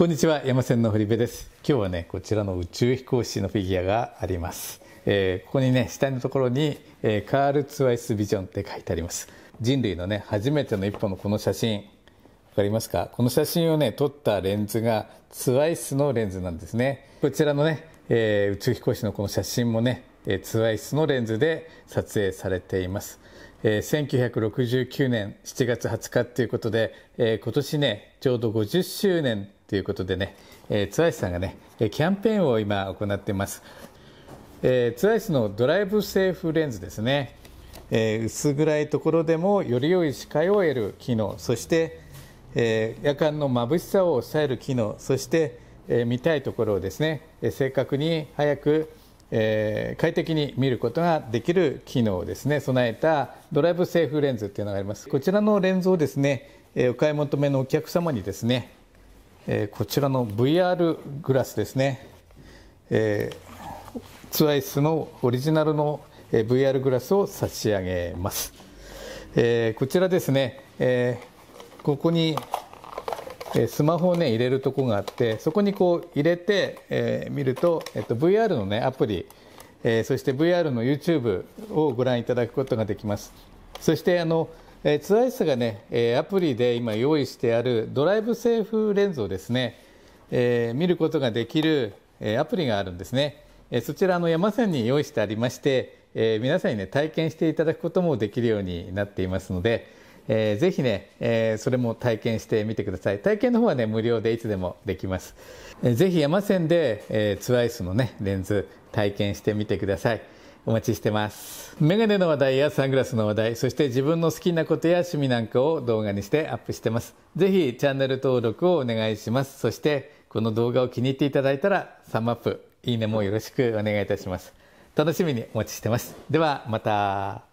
こんにちは山線の堀部です今日はねこちらの宇宙飛行士のフィギュアがあります、えー、ここにね下のところに、えー、カール・ツワイス・ビジョンって書いてあります人類のね初めての一歩のこの写真分かりますかこの写真をね撮ったレンズがツワイスのレンズなんですねこちらのね、えー、宇宙飛行士のこの写真もね、えー、ツワイスのレンズで撮影されています、えー、1969年7月20日っていうことで、えー、今年ねちょうど50周年ということでね、えー、ツアイスさんがね、キャンペーンを今行っています。えー、ツアイスのドライブセーフレンズですね、えー、薄暗いところでもより良い視界を得る機能そして、えー、夜間の眩しさを抑える機能そして、えー、見たいところをですね、え正確に早く、え快適に見ることができる機能をですね備えたドライブセーフレンズっていうのがありますこちらのレンズをですね、えお買い求めのお客様にですねえこちらの VR グラスですね、えー、t w i c のオリジナルの VR グラスを差し上げます、えー、こちらですね、えー、ここにスマホをね入れるとこがあってそこにこう入れて、え見ると、えっと、VR のねアプリ、えそして VR の YouTube をご覧いただくことができますそしてあのえー、ツアイスがね、えアプリで今用意してあるドライブセーフレンズをですね、えー、見ることができる、えアプリがあるんですね、えそちらの山線に用意してありまして、えー、皆さんにね体験していただくこともできるようになっていますので、えー、ぜひね、えー、それも体験してみてください体験の方はね無料でいつでもできます、えー、ぜひ山線で、えー、ツワイスのねレンズ体験してみてくださいお待ちしてますメガネの話題やサングラスの話題そして自分の好きなことや趣味なんかを動画にしてアップしてます是非チャンネル登録をお願いしますそしてこの動画を気に入っていただいたらサムアップいいねもよろしくお願いいたします楽しみにお待ちしてますではまた